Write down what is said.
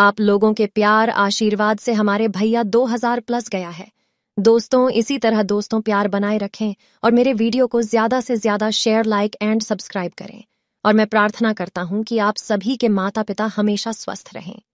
आप लोगों के प्यार आशीर्वाद से हमारे भैया 2000 प्लस गया है दोस्तों इसी तरह दोस्तों प्यार बनाए रखें और मेरे वीडियो को ज्यादा से ज्यादा शेयर लाइक एंड सब्सक्राइब करें और मैं प्रार्थना करता हूं कि आप सभी के माता पिता हमेशा स्वस्थ रहें